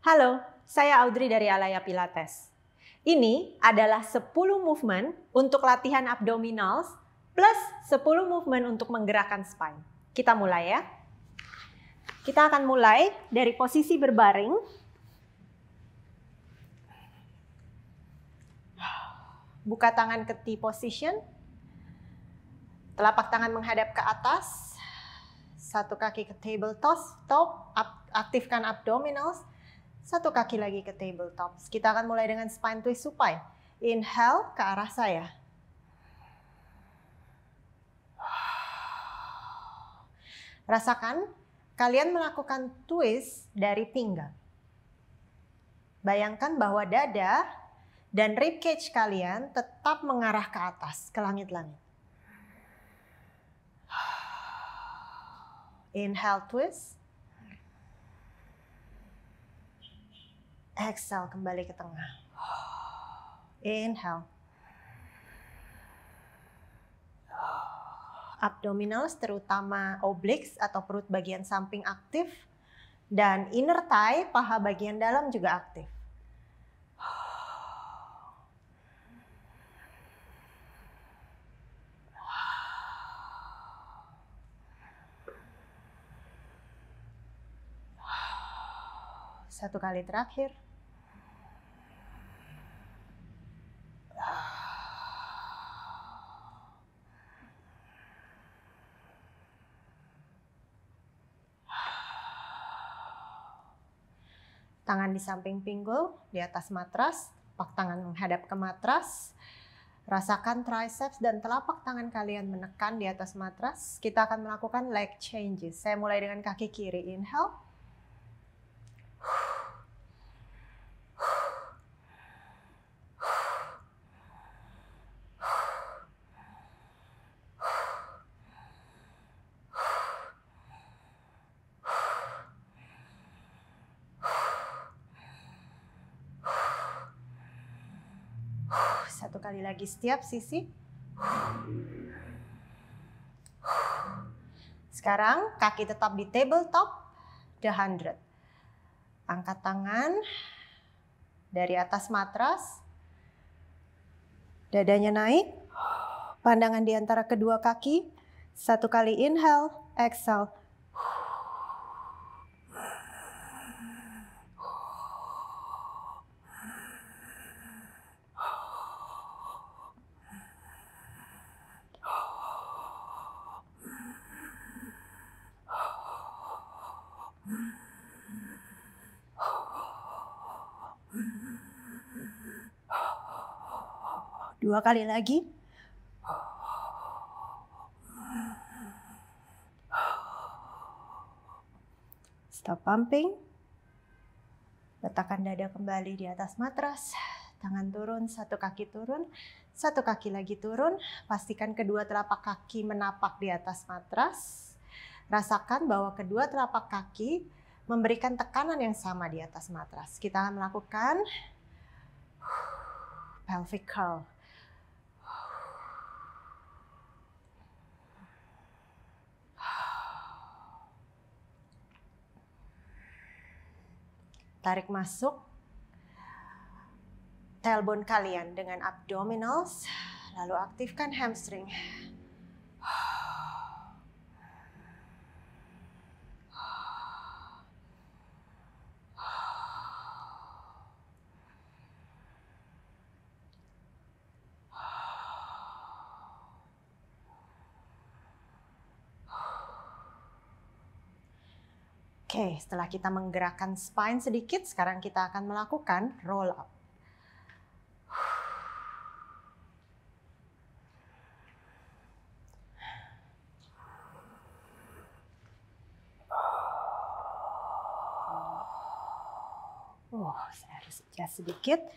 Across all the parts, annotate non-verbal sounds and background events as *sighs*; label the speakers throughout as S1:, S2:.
S1: Halo, saya Audrey dari Alaya Pilates. Ini adalah 10 movement untuk latihan abdominals plus 10 movement untuk menggerakkan spine. Kita mulai ya. Kita akan mulai dari posisi berbaring. Buka tangan ke T position. Telapak tangan menghadap ke atas. Satu kaki ke table toss, top, aktifkan abdominals satu kaki lagi ke tabletop. Kita akan mulai dengan spine twist supine. Inhale ke arah saya. Rasakan kalian melakukan twist dari pinggang. Bayangkan bahwa dada dan ribcage kalian tetap mengarah ke atas, ke langit-langit. Inhale twist. Exhale kembali ke tengah. Inhale. Abdominals terutama obliques atau perut bagian samping aktif dan inner thigh paha bagian dalam juga aktif. Satu kali terakhir. tangan di samping pinggul, di atas matras, pak tangan menghadap ke matras. Rasakan triceps dan telapak tangan kalian menekan di atas matras. Kita akan melakukan leg changes. Saya mulai dengan kaki kiri, inhale. kali lagi setiap sisi. Sekarang kaki tetap di tabletop the hundred Angkat tangan dari atas matras. Dadanya naik. Pandangan di antara kedua kaki. Satu kali inhale, exhale. Dua kali lagi. Stop pumping. Letakkan dada kembali di atas matras. Tangan turun, satu kaki turun, satu kaki lagi turun. Pastikan kedua telapak kaki menapak di atas matras. Rasakan bahwa kedua telapak kaki memberikan tekanan yang sama di atas matras. Kita akan melakukan pelvic curl. tarik masuk, tailbone kalian dengan abdominals, lalu aktifkan hamstring. Oke, setelah kita menggerakkan spine sedikit, sekarang kita akan melakukan roll up. Oh, saya harus adjust sedikit.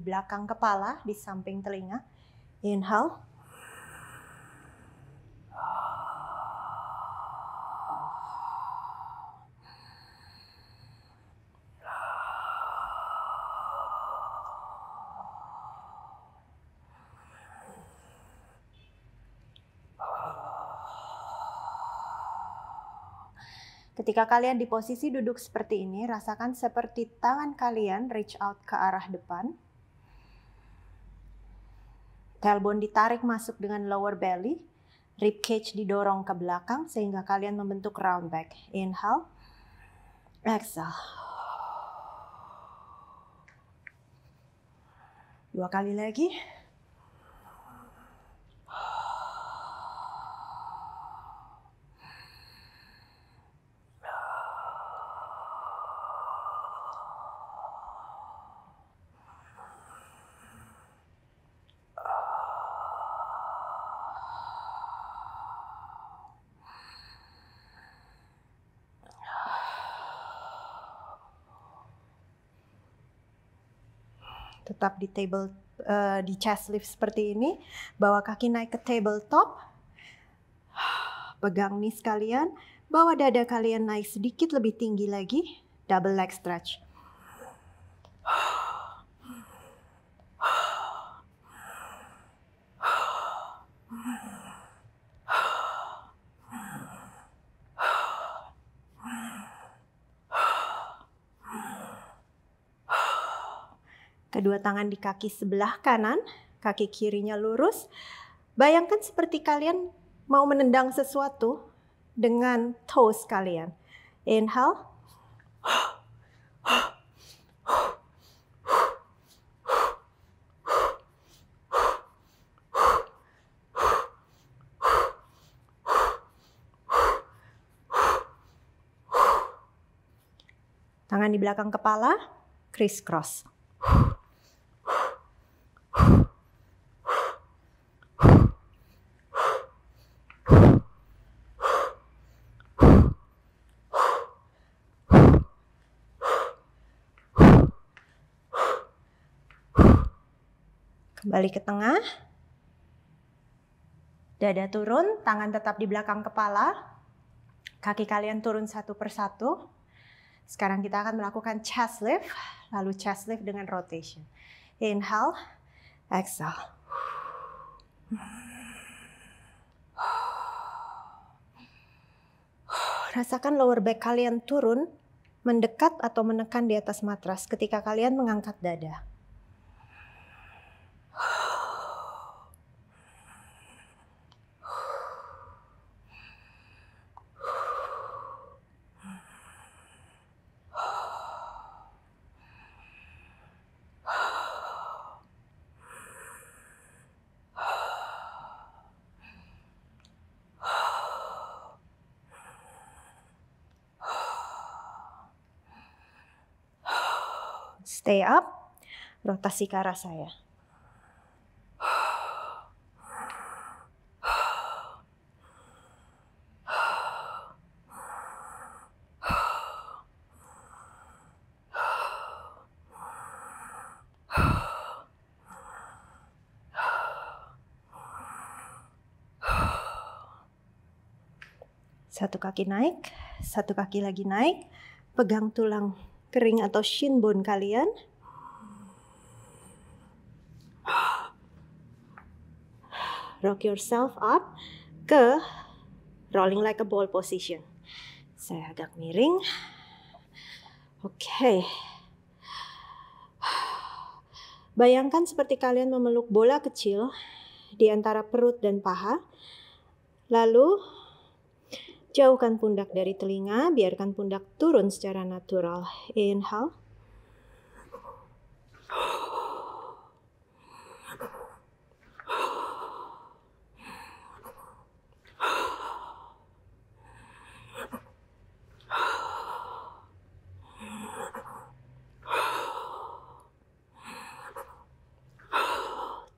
S1: belakang kepala, di samping telinga. Inhale. Ketika kalian di posisi duduk seperti ini, rasakan seperti tangan kalian reach out ke arah depan tailbone ditarik masuk dengan lower belly, rib cage didorong ke belakang sehingga kalian membentuk round back. Inhale, exhale. Dua kali lagi. tetap di table uh, di chest lift seperti ini, bawa kaki naik ke table top *sighs* pegang nih sekalian, bawa dada kalian naik sedikit lebih tinggi lagi, double leg stretch. Kedua tangan di kaki sebelah kanan, kaki kirinya lurus. Bayangkan seperti kalian mau menendang sesuatu dengan toes kalian. Inhale. Tangan di belakang kepala, criss cross. Kembali ke tengah. Dada turun, tangan tetap di belakang kepala. Kaki kalian turun satu persatu. Sekarang kita akan melakukan chest lift, lalu chest lift dengan rotation. Inhale, exhale. Rasakan lower back kalian turun, mendekat atau menekan di atas matras ketika kalian mengangkat dada. Stay up, rotasi ke arah saya. Satu kaki naik, satu kaki lagi naik, pegang tulang kering atau shin bone kalian. *gasps* Rock yourself up ke rolling like a ball position. Saya agak miring. Oke. Okay. *sighs* Bayangkan seperti kalian memeluk bola kecil di antara perut dan paha. Lalu Jauhkan pundak dari telinga, biarkan pundak turun secara natural. Inhale.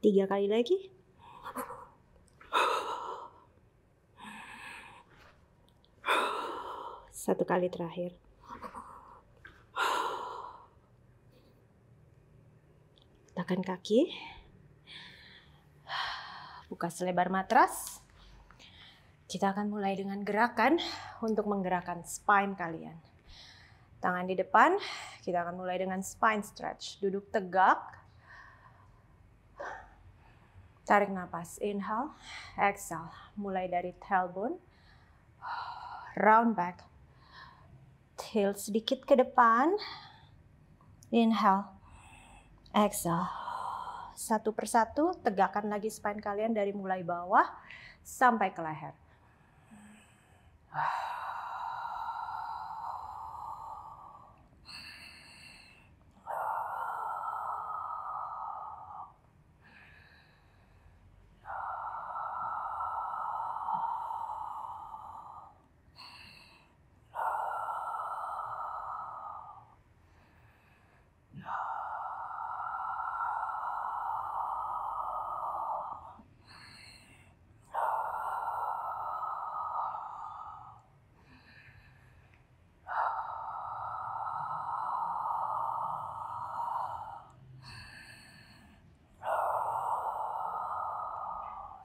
S1: Tiga kali lagi. kali terakhir. tekan kaki. Buka selebar matras. Kita akan mulai dengan gerakan untuk menggerakkan spine kalian. Tangan di depan, kita akan mulai dengan spine stretch. Duduk tegak. Tarik nafas, inhale, exhale. Mulai dari tailbone, round back, Exhale sedikit ke depan. Inhale. Exhale. Satu persatu tegakkan lagi spine kalian dari mulai bawah sampai ke leher.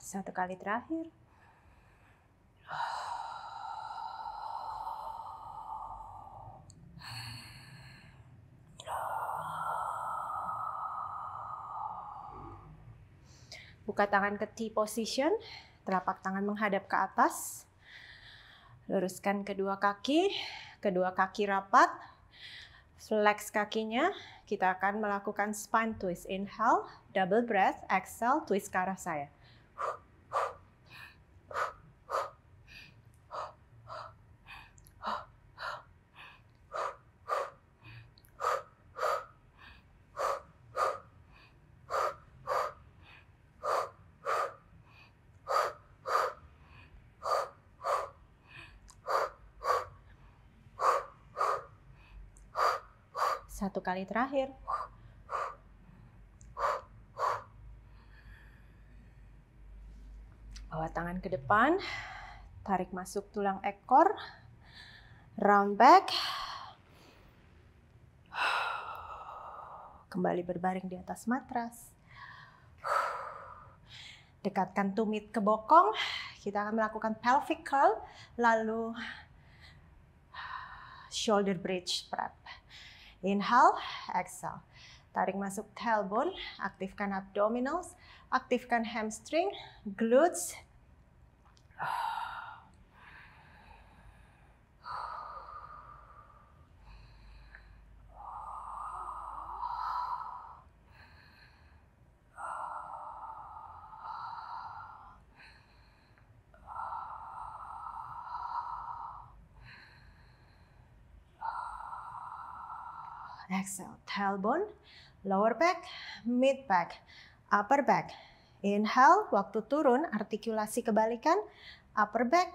S1: Satu kali terakhir. Buka tangan ke T position, telapak tangan menghadap ke atas. Luruskan kedua kaki, kedua kaki rapat. Flex kakinya, kita akan melakukan spine twist. Inhale, double breath, exhale, twist ke arah saya. Satu kali terakhir. Bawa tangan ke depan, tarik masuk tulang ekor, round back, kembali berbaring di atas matras. Dekatkan tumit ke bokong, kita akan melakukan pelvic curl, lalu shoulder bridge prep. Inhale, exhale. Tarik masuk tailbone, aktifkan abdominals, aktifkan hamstring, glutes, Exhale, tailbone, lower back, mid back, upper back, Inhale, waktu turun, artikulasi kebalikan, upper back,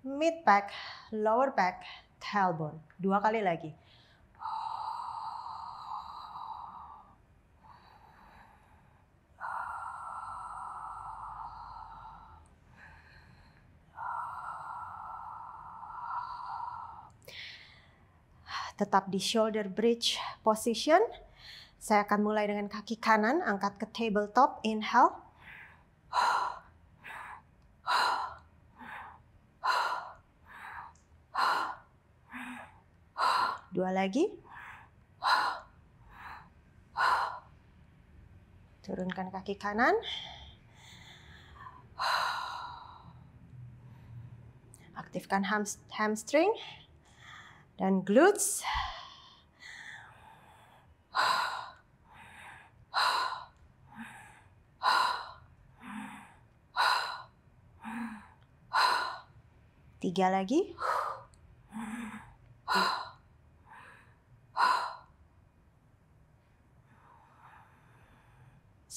S1: mid back, lower back, tailbone. Dua kali lagi. Tetap di shoulder bridge position. Saya akan mulai dengan kaki kanan, angkat ke tabletop, inhale. Dua lagi. Turunkan kaki kanan. Aktifkan hamstring dan glutes. Tiga lagi.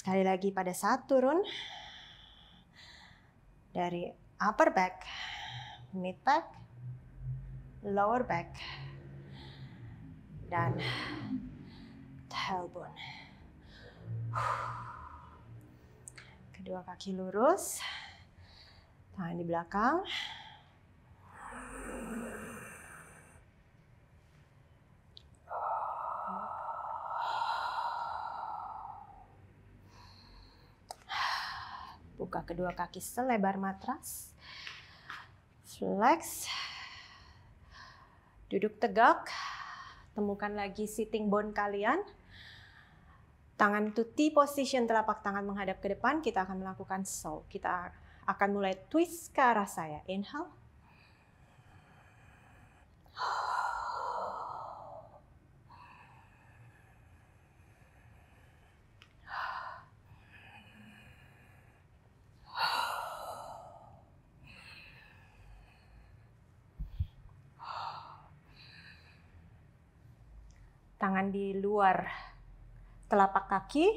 S1: Sekali lagi pada saat turun dari upper back, mid back, lower back, dan tailbone. Kedua kaki lurus, tangan di belakang. buka kedua kaki selebar matras. Flex. Duduk tegak. Temukan lagi sitting bone kalian. Tangan to T position, telapak tangan menghadap ke depan. Kita akan melakukan so. Kita akan mulai twist ke arah saya. Inhale. tangan di luar telapak kaki.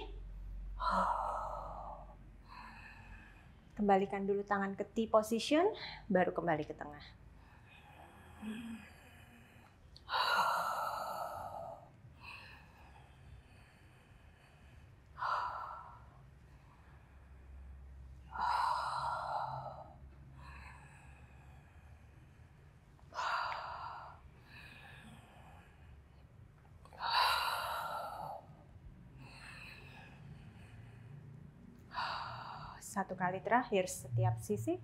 S1: Kembalikan dulu tangan ke T position, baru kembali ke tengah. satu kali terakhir setiap sisi.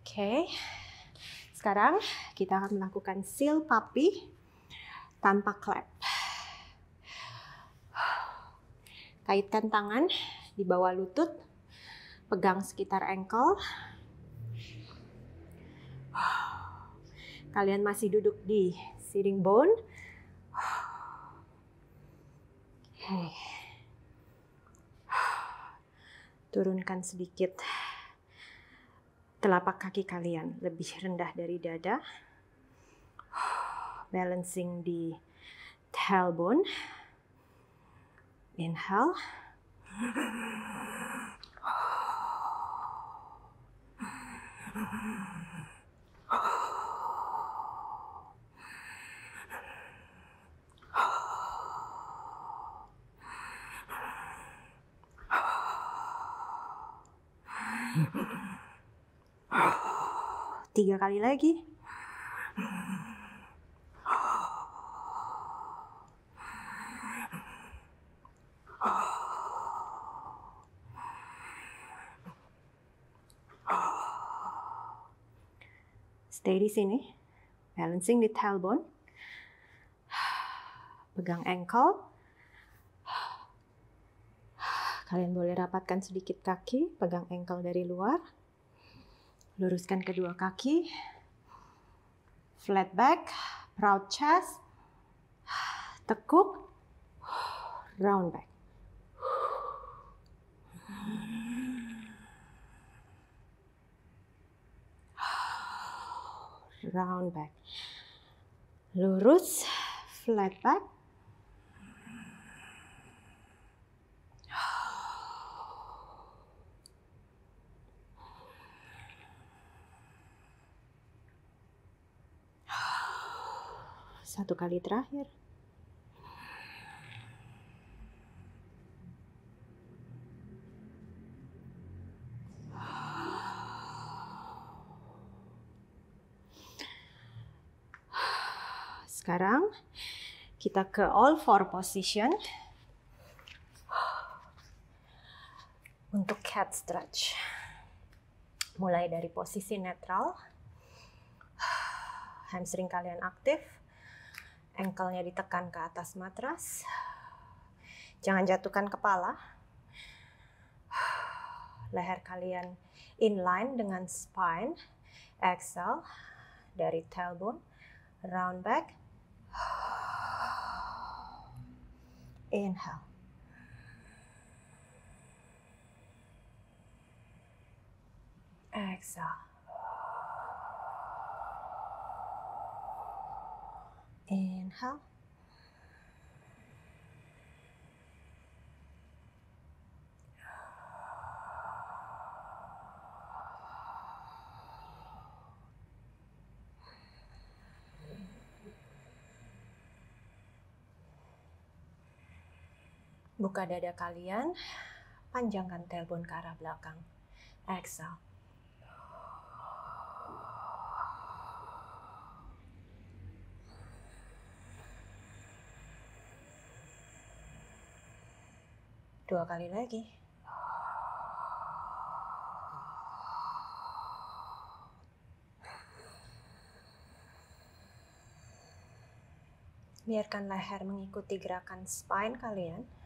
S1: Oke, okay. sekarang kita akan melakukan seal puppy tanpa clap. Kaitkan tangan di bawah lutut, pegang sekitar ankle. Kalian masih duduk di sitting bone. Turunkan sedikit telapak kaki kalian lebih rendah dari dada. Balancing di tailbone. Inhale tiga kali lagi. stay di sini. Balancing di tailbone. Pegang ankle. Kalian boleh rapatkan sedikit kaki, pegang ankle dari luar. Luruskan kedua kaki. Flat back, proud chest. Tekuk, round back. round back lurus flat back satu kali terakhir Kita ke all four position. Untuk cat stretch. Mulai dari posisi netral. Hamstring kalian aktif. Ankle-nya ditekan ke atas matras. Jangan jatuhkan kepala. Leher kalian inline dengan spine. Exhale dari tailbone, round back. Inhale. Exhale. Inhale. Buka dada kalian, panjangkan telpon ke arah belakang. Exhale. Dua kali lagi. Biarkan leher mengikuti gerakan spine kalian.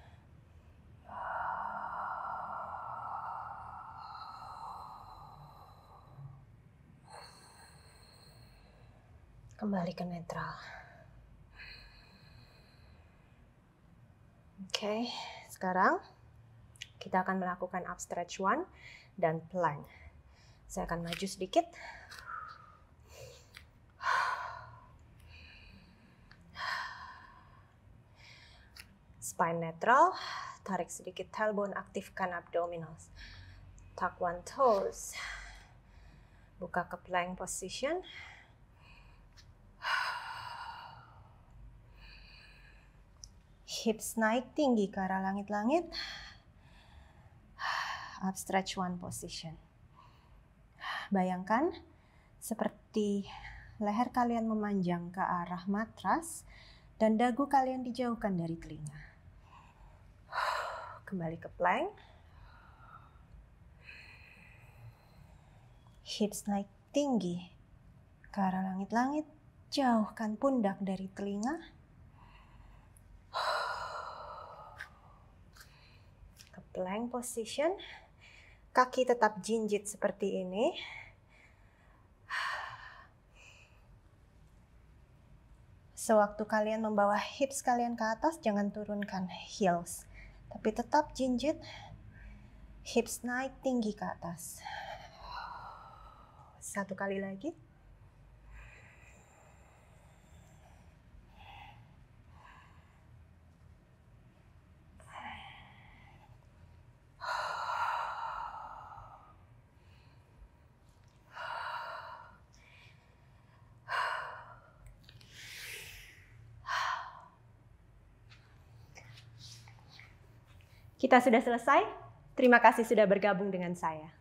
S1: Kembali ke netral. Oke, okay, sekarang kita akan melakukan up stretch one dan plank. Saya akan maju sedikit. Spine netral, tarik sedikit tailbone, aktifkan abdominals. Tuck one toes. Buka ke plank position. hips naik tinggi ke arah langit-langit. up *sighs* stretch one position. Bayangkan seperti leher kalian memanjang ke arah matras dan dagu kalian dijauhkan dari telinga. *sighs* Kembali ke plank. Hips naik tinggi ke arah langit-langit, jauhkan pundak dari telinga plank position. Kaki tetap jinjit seperti ini. Sewaktu kalian membawa hips kalian ke atas, jangan turunkan heels. Tapi tetap jinjit, hips naik tinggi ke atas. Satu kali lagi. Kita sudah selesai. Terima kasih sudah bergabung dengan saya.